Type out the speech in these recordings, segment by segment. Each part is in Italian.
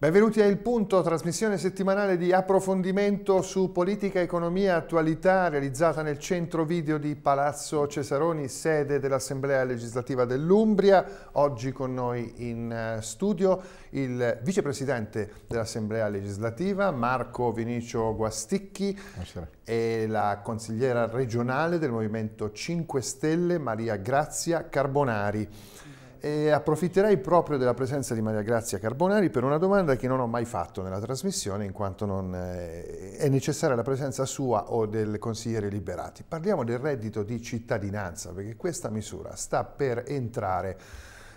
Benvenuti a Il Punto, trasmissione settimanale di approfondimento su politica, economia e attualità realizzata nel centro video di Palazzo Cesaroni, sede dell'Assemblea legislativa dell'Umbria. Oggi con noi in eh, studio il vicepresidente dell'Assemblea legislativa Marco Vinicio Guasticchi Buonasera. e la consigliera regionale del Movimento 5 Stelle Maria Grazia Carbonari e approfitterei proprio della presenza di Maria Grazia Carbonari per una domanda che non ho mai fatto nella trasmissione in quanto non eh, è necessaria la presenza sua o del consigliere Liberati. Parliamo del reddito di cittadinanza perché questa misura sta per entrare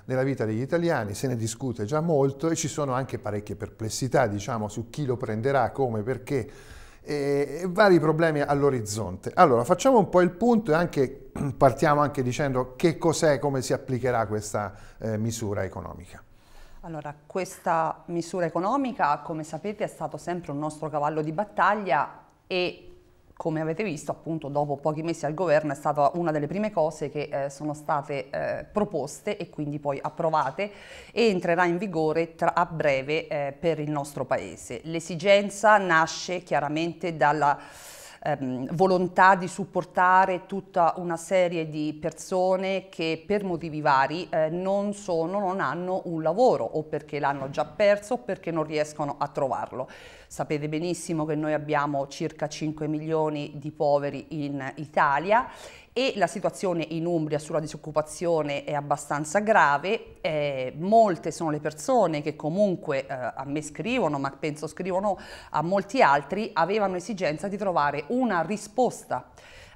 nella vita degli italiani, se ne discute già molto e ci sono anche parecchie perplessità diciamo, su chi lo prenderà, come, perché eh, e vari problemi all'orizzonte. Allora facciamo un po' il punto e anche partiamo anche dicendo che cos'è e come si applicherà questa eh, misura economica. Allora, questa misura economica, come sapete, è stato sempre un nostro cavallo di battaglia e come avete visto, appunto, dopo pochi mesi al governo è stata una delle prime cose che eh, sono state eh, proposte e quindi poi approvate e entrerà in vigore tra, a breve eh, per il nostro Paese. L'esigenza nasce chiaramente dalla ehm, volontà di supportare tutta una serie di persone che per motivi vari eh, non, sono, non hanno un lavoro o perché l'hanno già perso o perché non riescono a trovarlo. Sapete benissimo che noi abbiamo circa 5 milioni di poveri in Italia e la situazione in Umbria sulla disoccupazione è abbastanza grave, eh, molte sono le persone che comunque eh, a me scrivono, ma penso scrivono a molti altri, avevano esigenza di trovare una risposta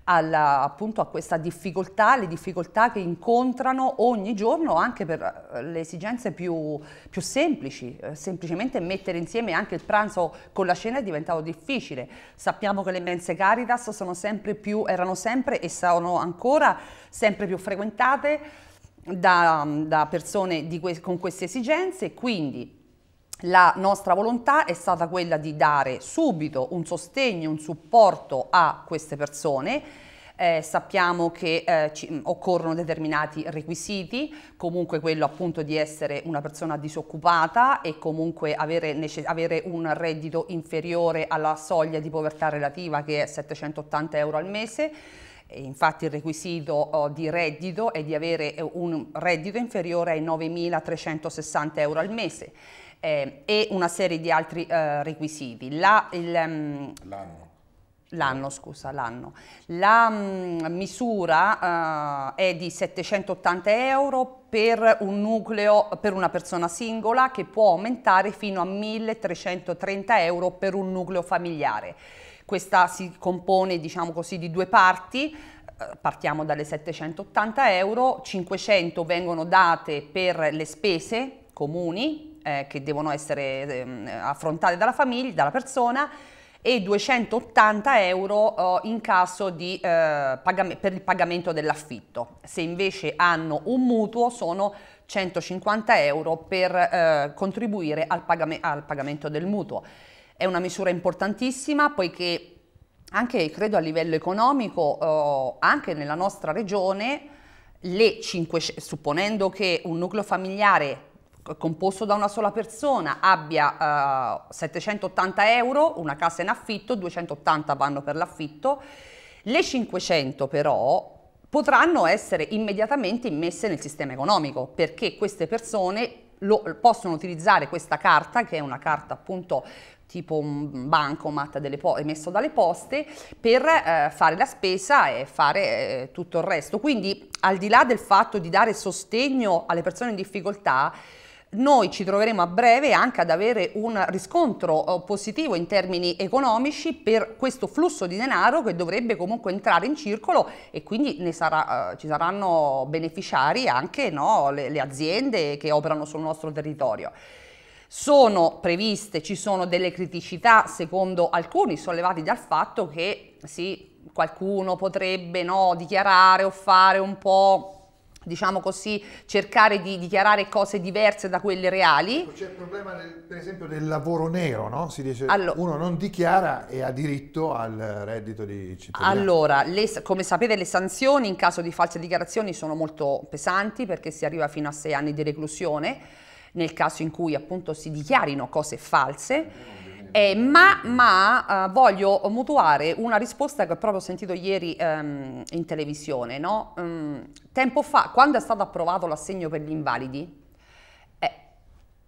alla, appunto a questa difficoltà, le difficoltà che incontrano ogni giorno anche per eh, le esigenze più, più semplici. Eh, semplicemente mettere insieme anche il pranzo con la cena è diventato difficile. Sappiamo che le mense Caritas sono sempre più, erano sempre e sono ancora sempre più frequentate da, da persone que con queste esigenze, quindi la nostra volontà è stata quella di dare subito un sostegno, un supporto a queste persone. Eh, sappiamo che eh, ci, mm, occorrono determinati requisiti, comunque quello appunto di essere una persona disoccupata e comunque avere, avere un reddito inferiore alla soglia di povertà relativa che è 780 euro al mese. E infatti il requisito oh, di reddito è di avere eh, un reddito inferiore ai 9.360 euro al mese eh, e una serie di altri eh, requisiti. La, ehm, l'anno. L'anno, scusa, l'anno. La mh, mm, misura uh, è di 780 euro per un nucleo, per una persona singola che può aumentare fino a 1330 euro per un nucleo familiare. Questa si compone, diciamo così, di due parti. Eh, partiamo dalle 780 euro, 500 vengono date per le spese comuni, eh, che devono essere ehm, affrontate dalla famiglia, dalla persona e 280 euro eh, in caso di, eh, per il pagamento dell'affitto. Se invece hanno un mutuo sono 150 euro per eh, contribuire al, pagam al pagamento del mutuo. È una misura importantissima poiché anche credo a livello economico, eh, anche nella nostra regione, 500, supponendo che un nucleo familiare composto da una sola persona abbia uh, eh, 780 euro, una casa in affitto, 280 vanno per l'affitto, le 500 però potranno essere immediatamente immesse nel sistema economico perché queste persone lo, possono utilizzare questa carta che è una carta appunto tipo un bancomat emesso dalle poste per eh, fare la spesa e fare eh, tutto il resto. Quindi al di là del fatto di dare sostegno alle persone in difficoltà, noi ci troveremo a breve anche ad avere un riscontro eh, positivo in termini economici per questo flusso di denaro che dovrebbe comunque entrare in circolo e quindi sarà, eh, ci saranno beneficiari anche no, le, le aziende che operano sul nostro territorio. Sono previste, ci sono delle criticità secondo alcuni sollevati dal fatto che sì, qualcuno potrebbe no, dichiarare o fare un po' diciamo così, cercare di dichiarare cose diverse da quelle reali. Ecco, c'è il problema, del, per esempio, del lavoro nero, no? Si dice allora, uno non dichiara e ha diritto al reddito di cittadinanza. Allora, le, come sapete le sanzioni in caso di false dichiarazioni sono molto pesanti perché si arriva fino a sei anni di reclusione nel caso in cui appunto si dichiarino cose false. Eh, eh, ma, ma eh, voglio mutuare una risposta che ho proprio sentito ieri ehm, in televisione. No? Mm, tempo fa, quando è stato approvato l'assegno per gli invalidi, eh,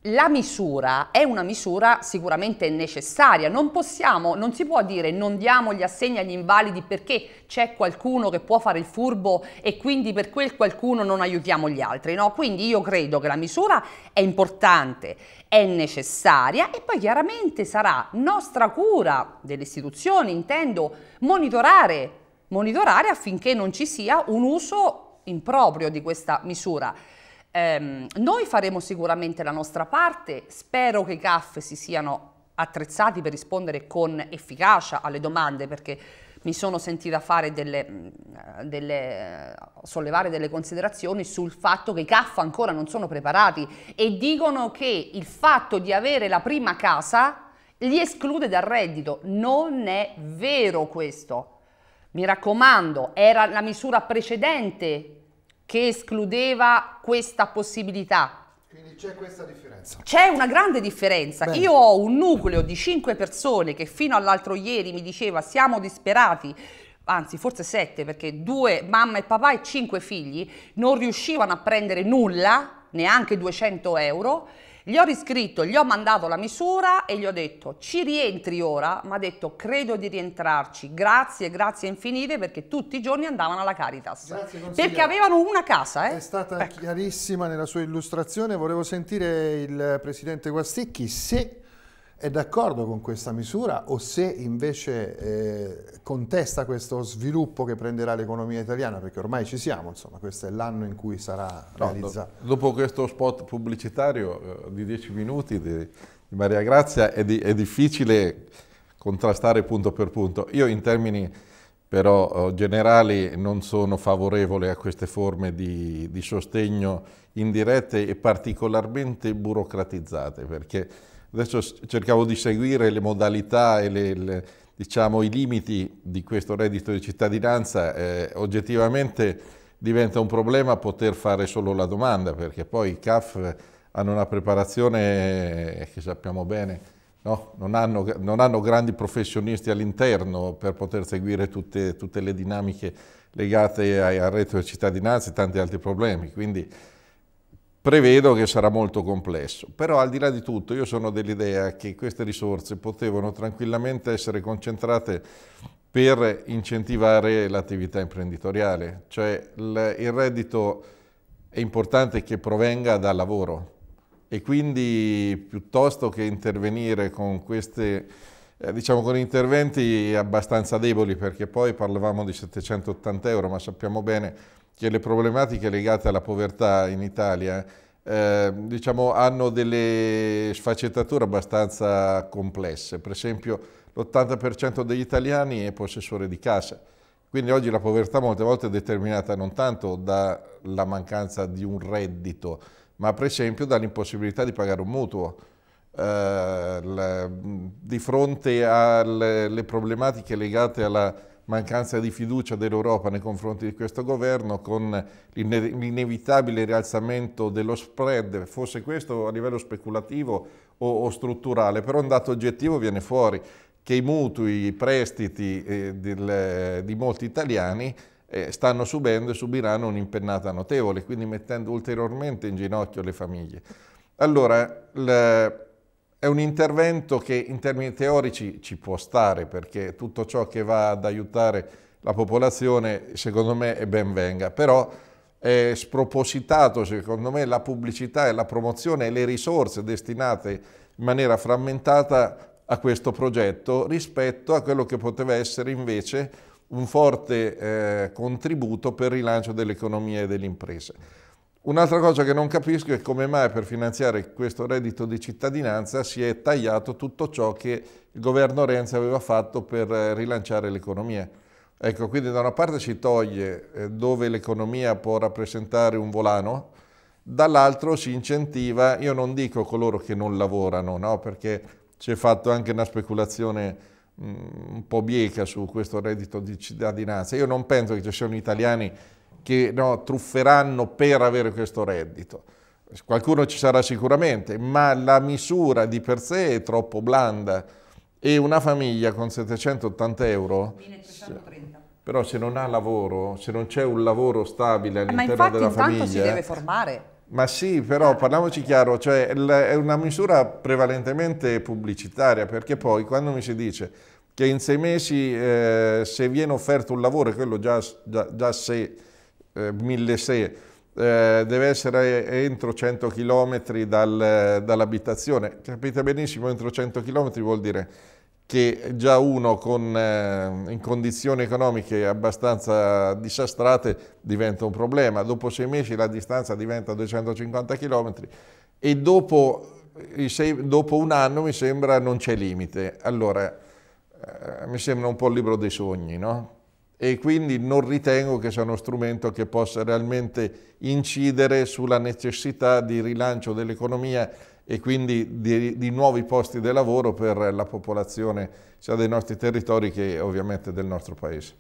la misura è una misura sicuramente necessaria, non possiamo, non si può dire non diamo gli assegni agli invalidi perché c'è qualcuno che può fare il furbo e quindi per quel qualcuno non aiutiamo gli altri, no? Quindi io credo che la misura è importante è necessaria e poi chiaramente sarà nostra cura delle istituzioni, intendo monitorare, monitorare affinché non ci sia un uso improprio di questa misura. Ehm, noi faremo sicuramente la nostra parte, spero che i CAF si siano attrezzati per rispondere con efficacia alle domande perché mi sono sentita fare delle, mm, delle, sollevare delle considerazioni sul fatto che i CAF ancora non sono preparati e dicono che il fatto di avere la prima casa li esclude dal reddito. Non è vero questo. Mi raccomando, era la misura precedente che escludeva questa possibilità. Quindi c'è questa differenza. C'è una grande differenza. Bene. Io ho un nucleo di cinque persone che fino all'altro ieri mi diceva siamo disperati, anzi forse sette perché due mamma e papà e cinque figli non riuscivano a prendere nulla, neanche 200 euro gli ho riscritto, gli ho mandato la misura e gli ho detto ci rientri ora? ma ha detto credo di rientrarci, grazie, grazie infinite perché tutti i giorni andavano alla Caritas. Grazie, perché avevano una casa. Eh? È stata ecco. chiarissima nella sua illustrazione, volevo sentire il Presidente Guasticchi se è d'accordo con questa misura o se invece eh, contesta questo sviluppo che prenderà l'economia italiana, perché ormai ci siamo, insomma, questo è l'anno in cui sarà no, realizzato. Do, dopo questo spot pubblicitario eh, di 10 minuti di, di Maria Grazia è, di, è, difficile contrastare punto per punto. Io in termini però eh, generali non sono favorevole a queste forme di, di sostegno indirette e particolarmente burocratizzate, perché Adesso cercavo di seguire le modalità e le, le, diciamo, i limiti di questo reddito di cittadinanza. Eh, oggettivamente diventa un problema poter fare solo la domanda, perché poi i CAF hanno una preparazione eh, che sappiamo bene, no? non, hanno, non, hanno, grandi professionisti all'interno per poter seguire tutte, tutte le dinamiche legate al reddito di cittadinanza e tanti altri problemi. Quindi, prevedo che sarà molto complesso. Però al di là di tutto io sono dell'idea che queste risorse potevano tranquillamente essere concentrate per incentivare l'attività imprenditoriale, cioè il reddito è importante che provenga dal lavoro e quindi piuttosto che intervenire con queste eh, diciamo con interventi abbastanza deboli perché poi parlavamo di 780 euro ma sappiamo bene che le problematiche legate alla povertà in Italia eh, diciamo, hanno delle sfaccettature abbastanza complesse. Per esempio l'80% degli italiani è possessore di casa. Quindi oggi la povertà molte volte è determinata non tanto dalla mancanza di un reddito, ma per esempio dall'impossibilità di pagare un mutuo. Eh, la, di fronte alle problematiche legate alla mancanza di fiducia dell'Europa nei confronti di questo governo con l'inevitabile rialzamento dello spread, forse questo a livello speculativo o, o, strutturale, però un dato oggettivo viene fuori che i mutui, i prestiti eh, del, di molti italiani eh, stanno subendo e subiranno un'impennata notevole, quindi mettendo ulteriormente in ginocchio le famiglie. Allora, la, è un intervento che in termini teorici ci può stare perché tutto ciò che va ad aiutare la popolazione secondo me è ben venga, però è spropositato secondo me la pubblicità e la promozione e le risorse destinate in maniera frammentata a questo progetto rispetto a quello che poteva essere invece un forte eh, contributo per il rilancio dell'economia e delle imprese. Un'altra cosa che non capisco è come mai per finanziare questo reddito di cittadinanza si è tagliato tutto ciò che il governo Renzi aveva fatto per eh, rilanciare l'economia. Ecco, quindi da una parte si toglie eh, dove l'economia può rappresentare un volano, dall'altro si incentiva, io non dico coloro che non lavorano, no? perché si è fatta anche una speculazione mh, mm, un po' bieca su questo reddito di cittadinanza. Io non penso che ci siano italiani che no, trufferanno per avere questo reddito. Qualcuno ci sarà sicuramente, ma la misura di per sé è troppo blanda e una famiglia con 780 euro... 1330. Però se non ha lavoro, se non c'è un lavoro stabile all'interno della famiglia... Ma infatti intanto si deve formare. Ma sì, però certo. parliamoci chiaro, cioè è una misura prevalentemente pubblicitaria, perché poi quando mi si dice che in sei mesi eh, se viene offerto un lavoro, e quello già, già, già se eh, eh, deve essere entro 100 km dal, dall'abitazione. Capite benissimo, entro 100 km vuol dire che già uno con, eh, in condizioni economiche abbastanza disastrate diventa un problema. Dopo sei mesi la distanza diventa 250 km e dopo, sei, dopo un anno mi sembra non c'è limite. Allora, eh, mi sembra un po' il libro dei sogni, no? e quindi non ritengo che sia uno strumento che possa realmente incidere sulla necessità di rilancio dell'economia e quindi di, di, nuovi posti di lavoro per la popolazione sia dei nostri territori che ovviamente del nostro paese.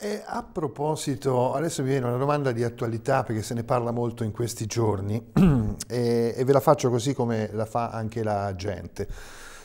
E a proposito, adesso mi viene una domanda di attualità perché se ne parla molto in questi giorni e, e ve la faccio così come la fa anche la gente.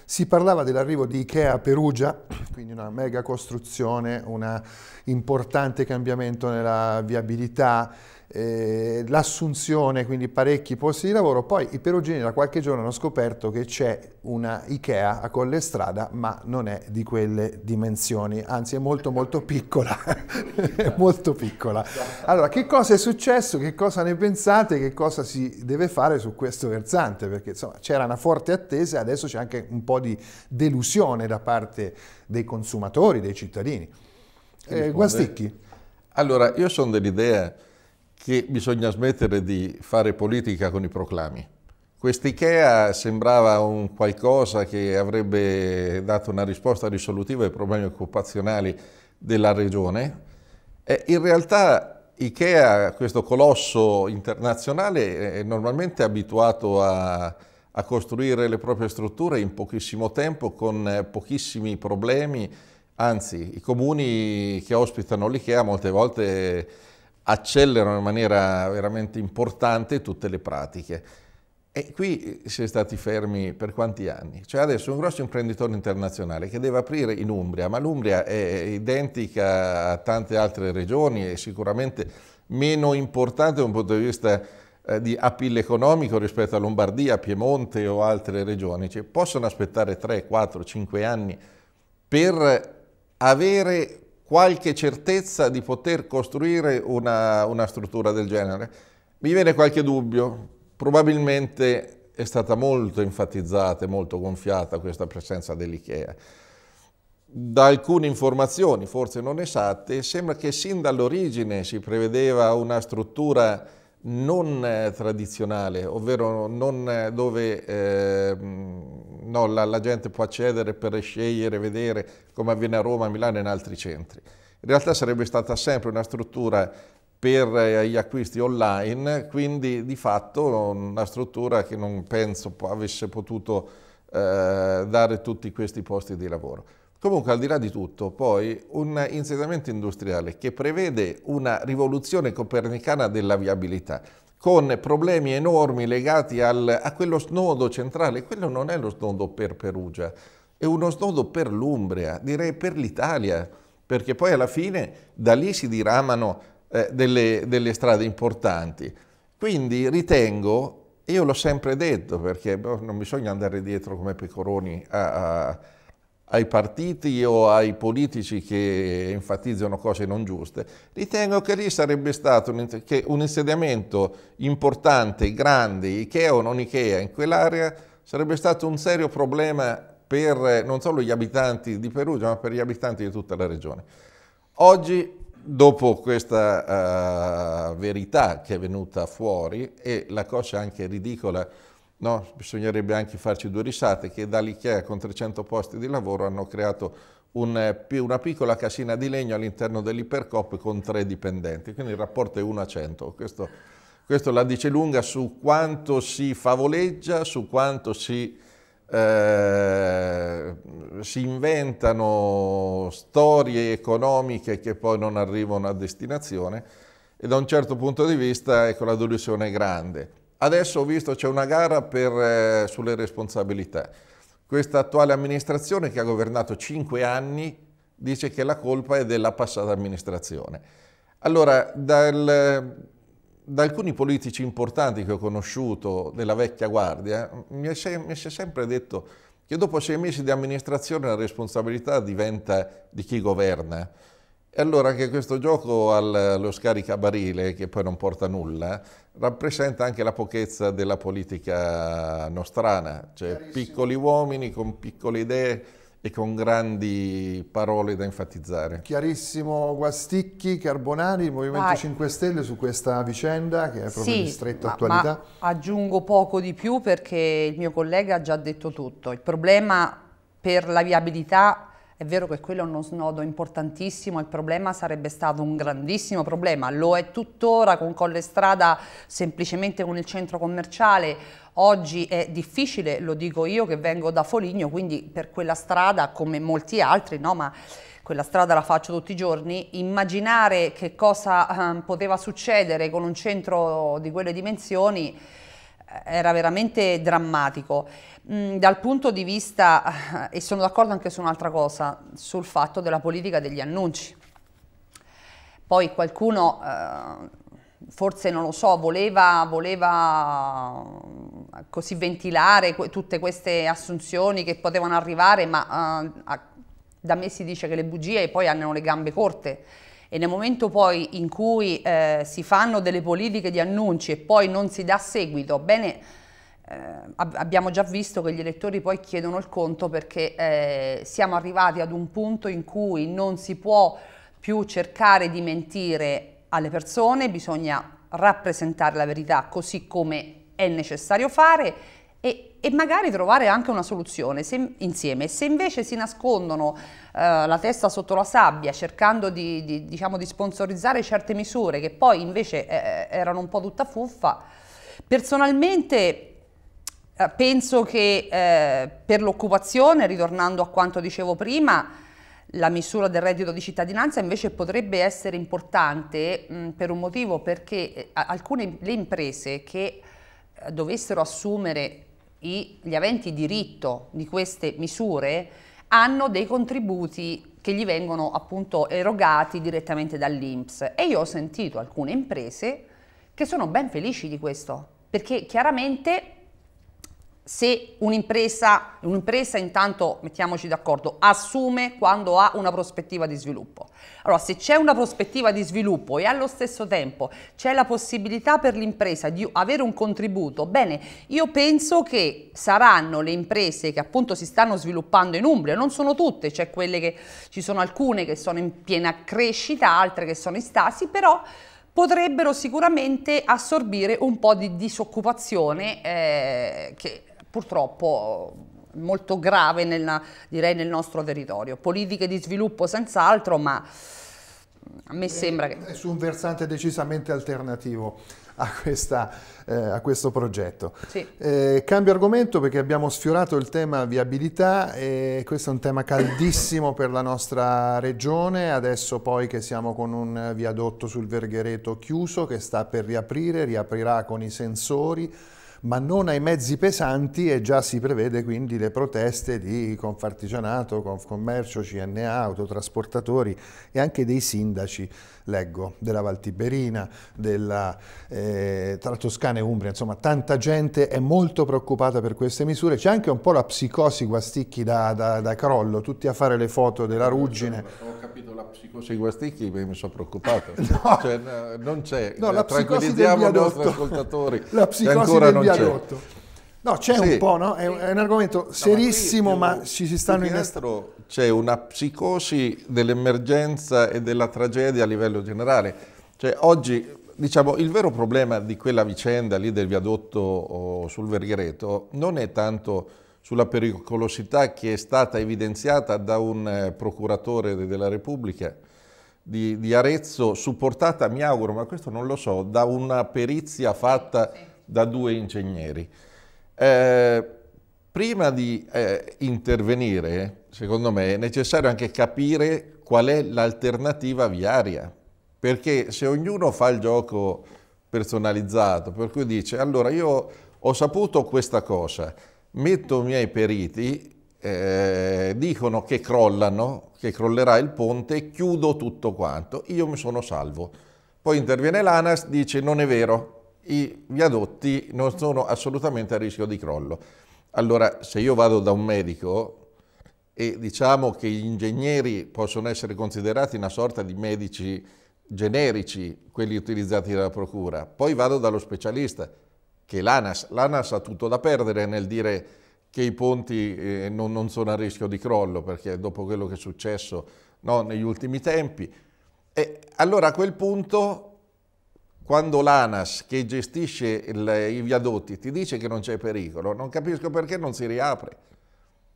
Si parlava dell'arrivo di Ikea a Perugia, quindi una mega costruzione, un importante cambiamento nella viabilità, eh, l'assunzione, quindi parecchi posti di lavoro. Poi i perugini da qualche giorno hanno scoperto che c'è una Ikea a Collestrada, ma non è di quelle dimensioni, anzi è molto molto piccola, è molto piccola. Allora, che cosa è successo? Che cosa ne pensate? Che cosa si deve fare su questo versante? Perché insomma c'era una forte attesa e adesso c'è anche un po' di delusione da parte dei consumatori, dei cittadini. Eh, Guasticchi. Allora, io sono dell'idea che bisogna smettere di fare politica con i proclami. Quest'IKEA sembrava un qualcosa che avrebbe dato una risposta risolutiva ai problemi occupazionali della regione. Eh, in realtà IKEA, questo colosso internazionale, è normalmente abituato a, a costruire le proprie strutture in pochissimo tempo, con pochissimi problemi. Anzi, i comuni che ospitano l'IKEA molte volte accelerano in maniera veramente importante tutte le pratiche. E qui si è stati fermi per quanti anni? Cioè adesso un grosso imprenditore internazionale che deve aprire in Umbria, ma l'Umbria è identica a tante altre regioni e sicuramente meno importante da un punto di vista eh, di appeal economico rispetto a Lombardia, Piemonte o altre regioni. Cioè, possono aspettare 3, 4, 5 anni per avere qualche certezza di poter costruire una, una struttura del genere? Mi viene qualche dubbio, probabilmente è stata molto enfatizzata e molto gonfiata questa presenza dell'IKEA. Da alcune informazioni, forse non esatte, sembra che sin dall'origine si prevedeva una struttura non eh, tradizionale, ovvero non eh, dove eh, no, la, la, gente può accedere per scegliere, vedere come avviene a Roma, a Milano e in altri centri. In realtà sarebbe stata sempre una struttura per eh, gli acquisti online, quindi di fatto una struttura che non penso avesse potuto eh, dare tutti questi posti di lavoro. Comunque, al di là di tutto, poi un insediamento industriale che prevede una rivoluzione copernicana della viabilità, con problemi enormi legati al, a quello snodo centrale, quello non è lo snodo per Perugia, è uno snodo per l'Umbria, direi per l'Italia, perché poi alla fine da lì si diramano eh, delle, delle strade importanti. Quindi ritengo, io l'ho sempre detto, perché boh, non bisogna andare dietro come pecoroni a, a ai partiti o ai politici che enfatizzano cose non giuste, ritengo che lì sarebbe stato un, un insediamento importante, grande, Ikea o non Ikea, in quell'area sarebbe stato un serio problema per non solo gli abitanti di Perugia, ma per gli abitanti di tutta la regione. Oggi, dopo questa uh, verità che è venuta fuori, e la cosa anche ridicola No, bisognerebbe anche farci due risate, che dall'IKEA con 300 posti di lavoro hanno creato un, eh, una piccola casina di legno all'interno dell'ipercop con tre dipendenti, quindi il rapporto è 1 a 100. Questo, questo la dice lunga su quanto si favoleggia, su quanto si, eh, si inventano storie economiche che poi non arrivano a destinazione e da un certo punto di vista ecco, la delusione è grande. Adesso ho visto c'è una gara per, eh, sulle responsabilità. Questa attuale amministrazione che ha governato cinque anni dice che la colpa è della passata amministrazione. Allora, dal, da alcuni politici importanti che ho conosciuto della vecchia guardia, mi si è, è sempre detto che dopo sei mesi di amministrazione la responsabilità diventa di chi governa. E allora anche questo gioco allo scaricabarile, che poi non porta nulla, rappresenta anche la pochezza della politica nostrana, cioè piccoli uomini con piccole idee e con grandi parole da enfatizzare. Chiarissimo Guasticchi, Carbonari, il Movimento Vai. 5 Stelle su questa vicenda che è proprio sì, di stretta ma, attualità. Ma aggiungo poco di più perché il mio collega ha già detto tutto. Il problema per la viabilità è vero che quello è uno snodo importantissimo, il problema sarebbe stato un grandissimo problema, lo è tuttora con Colle Strada semplicemente con il centro commerciale, oggi è difficile, lo dico io che vengo da Foligno, quindi per quella strada come molti altri, no, ma quella strada la faccio tutti i giorni, immaginare che cosa eh, poteva succedere con un centro di quelle dimensioni era veramente drammatico. Mm, dal punto di vista, eh, e sono d'accordo anche su un'altra cosa, sul fatto della politica degli annunci. Poi qualcuno, eh, forse non lo so, voleva, voleva eh, così ventilare tutte queste assunzioni che potevano arrivare, ma eh, da me si dice che le bugie poi hanno le gambe corte e nel momento poi in cui eh, si fanno delle politiche di annunci e poi non si dà seguito, bene, eh, ab abbiamo già visto che gli elettori poi chiedono il conto perché eh, siamo arrivati ad un punto in cui non si può più cercare di mentire alle persone, bisogna rappresentare la verità così come è necessario fare e, e, magari trovare anche una soluzione se, insieme. Se invece si nascondono eh, la testa sotto la sabbia cercando di, di, diciamo, di, sponsorizzare certe misure che poi invece eh, eh erano un po' tutta fuffa, personalmente eh, penso che eh, per l'occupazione, ritornando a quanto dicevo prima, la misura del reddito di cittadinanza invece potrebbe essere importante mh, mm, per un motivo perché eh, alcune le imprese che dovessero assumere i, gli aventi diritto di queste misure hanno dei contributi che gli vengono appunto erogati direttamente dall'Inps e io ho sentito alcune imprese che sono ben felici di questo perché chiaramente se un'impresa, un'impresa intanto, mettiamoci d'accordo, assume quando ha una prospettiva di sviluppo. Allora, se c'è una prospettiva di sviluppo e allo stesso tempo c'è la possibilità per l'impresa di avere un contributo, bene, io penso che saranno le imprese che appunto si stanno sviluppando in Umbria, non sono tutte, c'è quelle che ci sono alcune che sono in piena crescita, altre che sono in stasi, però potrebbero sicuramente assorbire un po' di disoccupazione eh, che purtroppo eh, molto grave nel, direi, nel nostro territorio. Politiche di sviluppo senz'altro, ma mm, a me sembra che... È su un versante decisamente alternativo a, questa, eh, a questo progetto. Sì. Eh, cambio argomento perché abbiamo sfiorato il tema viabilità e questo è un tema caldissimo per la nostra regione, adesso poi che siamo con un viadotto sul Verghereto chiuso che sta per riaprire, riaprirà con i sensori, ma non ai mezzi pesanti e già si prevede quindi le proteste di Confartigianato, Confcommercio, CNA, autotrasportatori e anche dei sindaci, leggo, della Valtiberina, della, eh, tra Toscana e Umbria, insomma tanta gente è molto preoccupata per queste misure, c'è anche un po' la psicosi guasticchi da, da, da crollo, tutti a fare le foto della ruggine. Ho capito la psicosi guastichi, mi sono preoccupato. no. Cioè, non c'è. No, la eh, Tranquillizziamo i nostri ascoltatori. la psicosi del viadotto. C'è. No, c'è sì. un po', no? È, è un argomento serissimo, no, ma, più, ma, ci si stanno in... C'è una psicosi dell'emergenza e della tragedia a livello generale. Cioè, oggi, diciamo, il vero problema di quella vicenda lì del viadotto oh, sul Verghereto non è tanto sulla pericolosità che è stata evidenziata da un eh, procuratore della Repubblica di, di, Arezzo, supportata, mi auguro, ma questo non lo so, da una perizia fatta da due ingegneri. Eh, prima di eh, intervenire, secondo me, è necessario anche capire qual è l'alternativa viaria, perché se ognuno fa il gioco personalizzato, per cui dice, allora io ho saputo questa cosa, metto i miei periti, eh, dicono che crollano, che crollerà il ponte, chiudo tutto quanto, io mi sono salvo. Poi interviene l'ANAS, dice non è vero, i viadotti non sono assolutamente a rischio di crollo. Allora, se io vado da un medico e diciamo che gli ingegneri possono essere considerati una sorta di medici generici, quelli utilizzati dalla procura, poi vado dallo specialista che l'ANAS, l'ANAS ha tutto da perdere nel dire che i ponti eh, non, non, sono a rischio di crollo, perché dopo quello che è successo no, negli ultimi tempi. E allora a quel punto, quando l'ANAS che gestisce il, i viadotti ti dice che non c'è pericolo, non capisco perché non si riapre.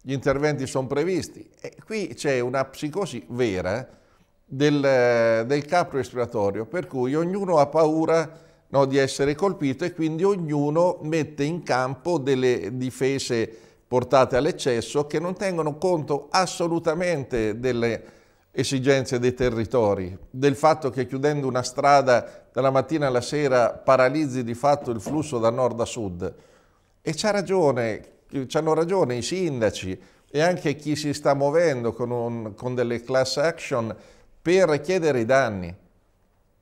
Gli interventi sono previsti. E qui c'è una psicosi vera del, del capro espiatorio, per cui ognuno ha paura no, di essere colpito e quindi ognuno mette in campo delle difese portate all'eccesso che non tengono conto assolutamente delle esigenze dei territori, del fatto che chiudendo una strada dalla mattina alla sera paralizzi di fatto il flusso da nord a sud. E c'ha ragione, hanno ragione i sindaci e anche chi si sta muovendo con, un, con delle class action per chiedere i danni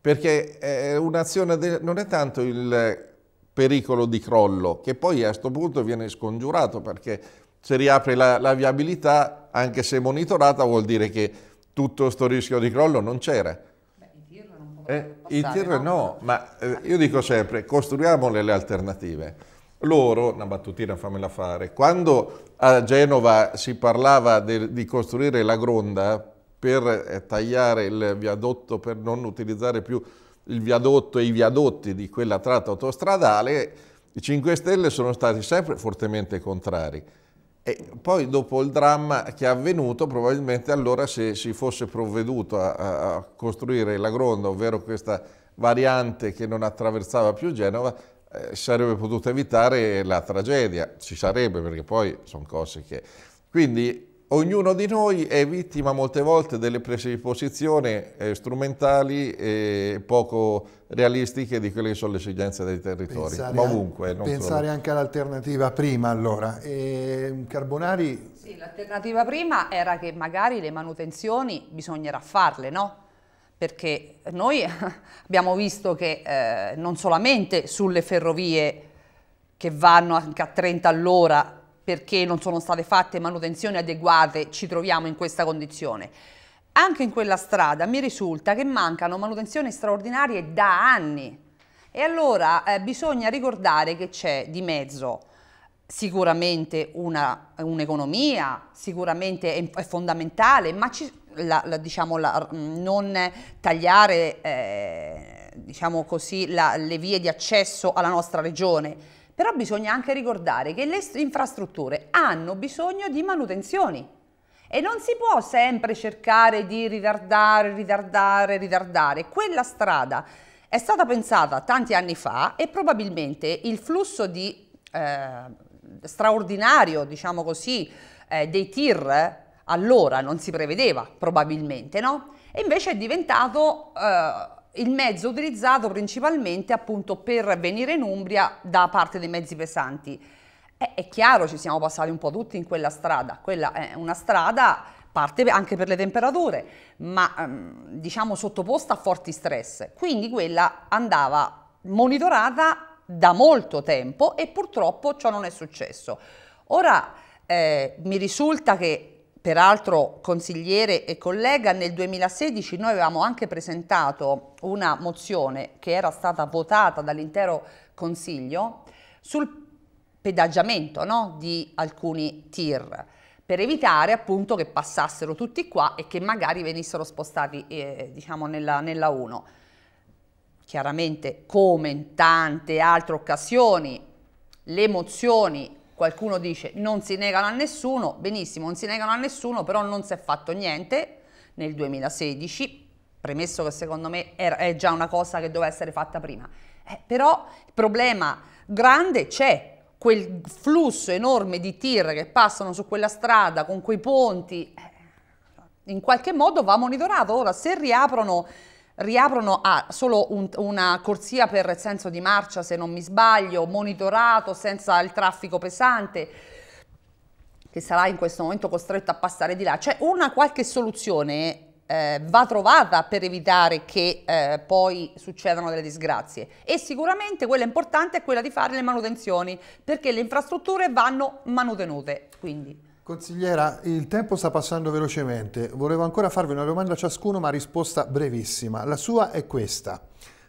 perché è eh, un'azione, de... non è tanto il pericolo di crollo, che poi a questo punto viene scongiurato perché se riapre la, la viabilità, anche se monitorata, vuol dire che tutto questo rischio di crollo non c'era. Eh, il tir no, ma eh, io dico sempre, costruiamole le alternative. Loro, una battutina fammela fare, quando a Genova si parlava de, di costruire la gronda per eh, tagliare il viadotto, per non utilizzare più il viadotto e i viadotti di quella tratta autostradale, i 5 Stelle sono stati sempre fortemente contrari. E poi dopo il dramma che è avvenuto, probabilmente allora se si fosse provveduto a, a costruire la Gronda, ovvero questa variante che non attraversava più Genova, eh, sarebbe potuto evitare la tragedia. Ci sarebbe, perché poi sono cose che... Quindi Ognuno di noi è vittima molte volte delle prese di posizione eh, strumentali e poco realistiche di quelle che sono le esigenze dei territori, pensare ma ovunque. An pensare solo. anche all'alternativa prima allora. E mm, Carbonari... Sì, l'alternativa prima era che magari le manutenzioni bisognerà farle, no? Perché noi abbiamo visto che eh, non solamente sulle ferrovie che vanno anche a 30 all'ora perché non sono state fatte manutenzioni adeguate, ci troviamo in questa condizione. Anche in quella strada mi risulta che mancano manutenzioni straordinarie da anni e allora eh, bisogna ricordare che c'è di mezzo sicuramente un'economia, un sicuramente è, è, fondamentale, ma ci, la, la, diciamo, la, mm, non tagliare eh, diciamo così, le vie di accesso alla nostra regione, però bisogna anche ricordare che le infrastrutture hanno bisogno di manutenzioni e non si può sempre cercare di ritardare, ritardare, ritardare. Quella strada è stata pensata tanti anni fa e probabilmente il flusso di, eh, straordinario, diciamo così, eh, dei tir allora non si prevedeva, probabilmente, no? E invece è diventato eh, il mezzo utilizzato principalmente appunto per venire in Umbria da parte dei mezzi pesanti. È, eh, è chiaro, ci siamo passati un po' tutti in quella strada, quella è una strada parte anche per le temperature, ma ehm, diciamo sottoposta a forti stress, quindi quella andava monitorata da molto tempo e purtroppo ciò non è successo. Ora eh, mi risulta che peraltro consigliere e collega, nel 2016 noi avevamo anche presentato una mozione che era stata votata dall'intero Consiglio sul pedaggiamento no? di alcuni tir per evitare appunto che passassero tutti qua e che magari venissero spostati eh, diciamo nella, nella 1. Chiaramente come in tante altre occasioni le mozioni Qualcuno dice non si negano a nessuno, benissimo, non si negano a nessuno, però non si è fatto niente nel 2016, premesso che secondo me è già una cosa che doveva essere fatta prima. Eh, però il problema grande c'è, quel flusso enorme di tir che passano su quella strada con quei ponti, eh, in qualche modo va monitorato. Ora, se riaprono riaprono a ah, solo un, una corsia per senso di marcia, se non mi sbaglio, monitorato, senza il traffico pesante, che sarà in questo momento costretto a passare di là. C'è una qualche soluzione eh, va trovata per evitare che eh, poi succedano delle disgrazie e sicuramente quella importante è quella di fare le manutenzioni perché le infrastrutture vanno manutenute quindi Consigliera, il tempo sta passando velocemente. Volevo ancora farvi una domanda a ciascuno, ma risposta brevissima. La sua è questa.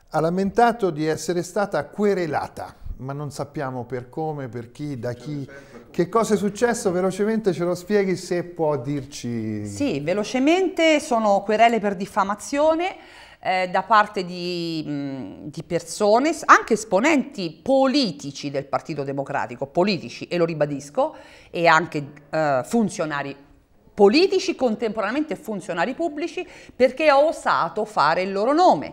Ha lamentato di essere stata querelata, ma non sappiamo per come, per chi, da chi. Che cosa è successo? Velocemente ce lo spieghi se può dirci. Sì, velocemente sono querele per diffamazione eh, da parte di, mh, mm, di, persone, anche esponenti politici del Partito Democratico, politici, e lo ribadisco, e anche eh, funzionari politici, contemporaneamente funzionari pubblici, perché ho osato fare il loro nome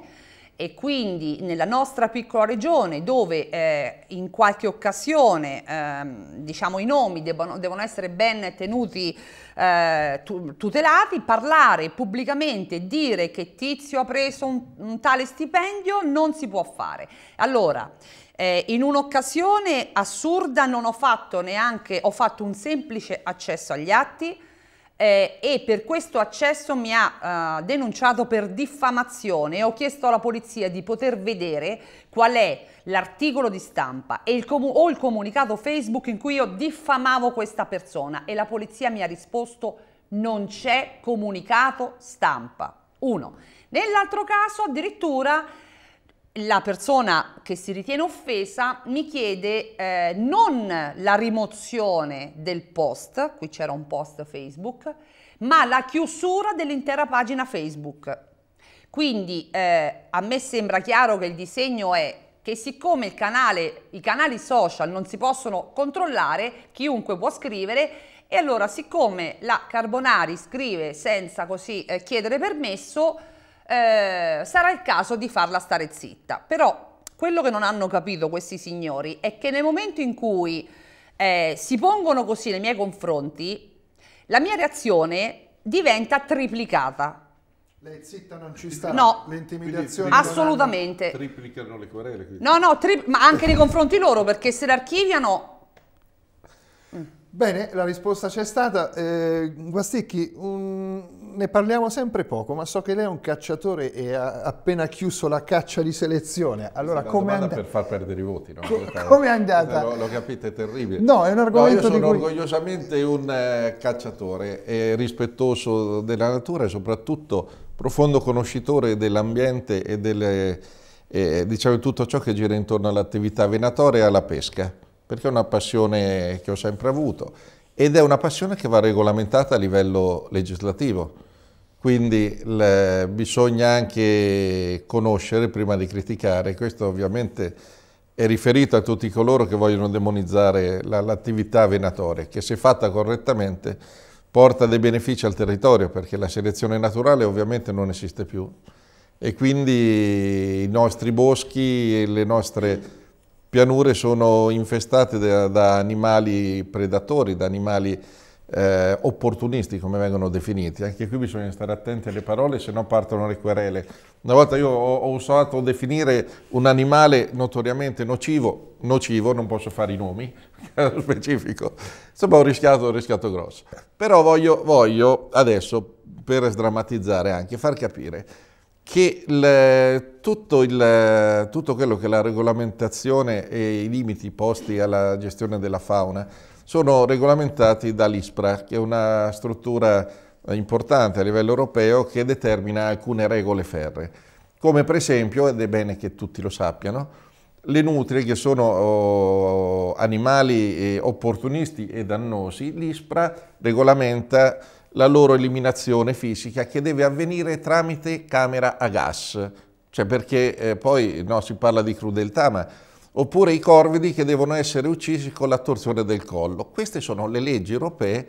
e quindi nella nostra piccola regione dove eh, in qualche occasione ehm, diciamo, i nomi debbano, devono essere ben tenuti eh, tutelati, parlare pubblicamente e dire che Tizio ha preso un, un tale stipendio non si può fare. Allora, eh, in un'occasione assurda non ho fatto neanche, ho fatto un semplice accesso agli atti, eh, e per questo accesso mi ha eh, denunciato per diffamazione e ho chiesto alla polizia di poter vedere qual è l'articolo di stampa il o il comunicato Facebook in cui io diffamavo questa persona e la polizia mi ha risposto non c'è comunicato stampa. Uno. Nell'altro caso addirittura la persona che si ritiene offesa mi chiede eh, non la rimozione del post, qui c'era un post Facebook, ma la chiusura dell'intera pagina Facebook. Quindi eh, a me sembra chiaro che il disegno è che siccome canale, i canali social non si possono controllare, chiunque può scrivere, e allora siccome la Carbonari scrive senza così eh, chiedere permesso, eh, sarà il caso di farla stare zitta. Però quello che non hanno capito questi signori è che nel momento in cui eh, si pongono così nei miei confronti, la mia reazione diventa triplicata. Lei zitta non ci sta? No, le assolutamente. Triplicano le querele. Quindi. No, no, ma anche nei confronti loro perché se l'archiviano Bene, la risposta c'è stata. Eh, Guasticchi, un... ne parliamo sempre poco, ma so che lei è un cacciatore e ha appena chiuso la caccia di selezione. Allora, come è andata? per far perdere i voti, no? come è andata? Lo, lo, capite, è terribile. No, è un argomento no, Io sono cui... orgogliosamente un eh, cacciatore eh, rispettoso della natura e soprattutto profondo conoscitore dell'ambiente e delle, eh, diciamo, tutto ciò che gira intorno all'attività venatoria e alla pesca perché è una passione che ho sempre avuto ed è una passione che va regolamentata a livello legislativo. Quindi il, bisogna anche conoscere prima di criticare, questo ovviamente è riferito a tutti coloro che vogliono demonizzare l'attività venatoria, che se fatta correttamente porta dei benefici al territorio, perché la selezione naturale ovviamente non esiste più e quindi i nostri boschi, le nostre pianure sono infestate da, da animali predatori, da animali eh, opportunisti, come vengono definiti. Anche qui bisogna stare attenti alle parole, se no partono le querele. Una volta io ho, ho, usato definire un animale notoriamente nocivo, nocivo, non posso fare i nomi, specifico, insomma ho rischiato, ho rischiato grosso. Però voglio, voglio adesso, per sdrammatizzare anche, far capire che il, tutto, il, tutto, quello che è la regolamentazione e i limiti posti alla gestione della fauna sono regolamentati dall'ISPRA, che è una struttura importante a livello europeo che determina alcune regole ferre, come per esempio, ed è bene che tutti lo sappiano, le nutrie che sono oh, animali eh, opportunisti e dannosi, l'ISPRA regolamenta la loro eliminazione fisica che deve avvenire tramite camera a gas, cioè perché eh, poi no, si parla di crudeltà, ma oppure i corvidi che devono essere uccisi con la torsione del collo. Queste sono le leggi europee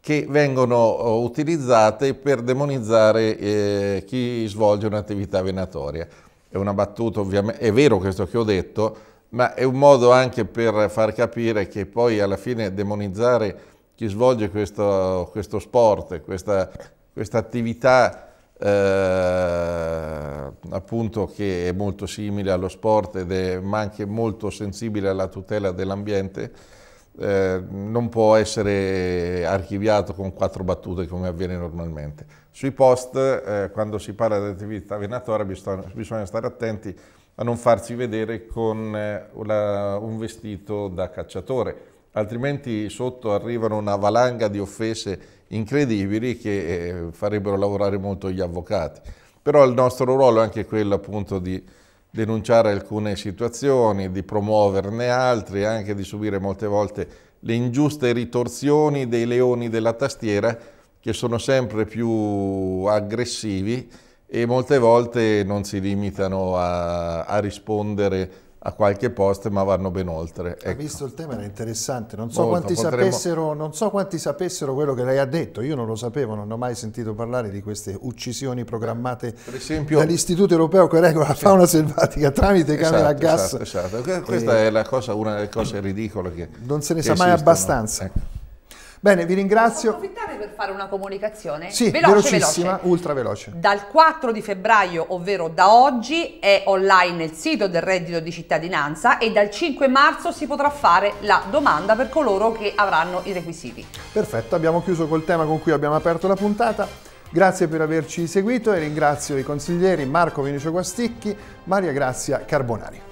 che vengono eh, utilizzate per demonizzare eh, chi svolge un'attività venatoria. È una battuta, ovviamente, è vero questo che ho detto, ma è un modo anche per far capire che poi alla fine demonizzare chi svolge questo, questo sport, questa, questa attività eh, appunto che è molto simile allo sport ed è, ma anche molto sensibile alla tutela dell'ambiente, eh, non può essere archiviato con quattro battute come avviene normalmente. Sui post, eh, quando si parla di attività venatoria, bisogna, bisogna stare attenti a non farsi vedere con eh, la, un vestito da cacciatore, altrimenti sotto arrivano una valanga di offese incredibili che eh, farebbero lavorare molto gli avvocati. Però il nostro ruolo è anche quello appunto di denunciare alcune situazioni, di promuoverne altre, anche di subire molte volte le ingiuste ritorsioni dei leoni della tastiera che sono sempre più aggressivi e molte volte non si limitano a, a rispondere a qualche post, ma vanno ben oltre. Ecco. Hai visto il tema era interessante, non so, Molto, potremmo... sapessero, non so, quanti sapessero, quello che lei ha detto, io non lo sapevo, non ho mai sentito parlare di queste uccisioni programmate esempio... dall'Istituto Europeo che regola la fauna selvatica tramite esatto, camera a gas. Esatto, esatto. Questa e... Eh, è cosa, una delle cose ridicole che... Non se ne che sa mai abbastanza. Ecco. Bene, vi ringrazio. Posso approfittare per fare una comunicazione? Sì, veloce, velocissima, veloce. ultra veloce. Dal 4 di febbraio, ovvero da oggi, è online il sito del reddito di cittadinanza e dal 5 marzo si potrà fare la domanda per coloro che avranno i requisiti. Perfetto, abbiamo chiuso col tema con cui abbiamo aperto la puntata. Grazie per averci seguito e ringrazio i consiglieri Marco Vinicio Guasticchi, Maria Grazia Carbonari.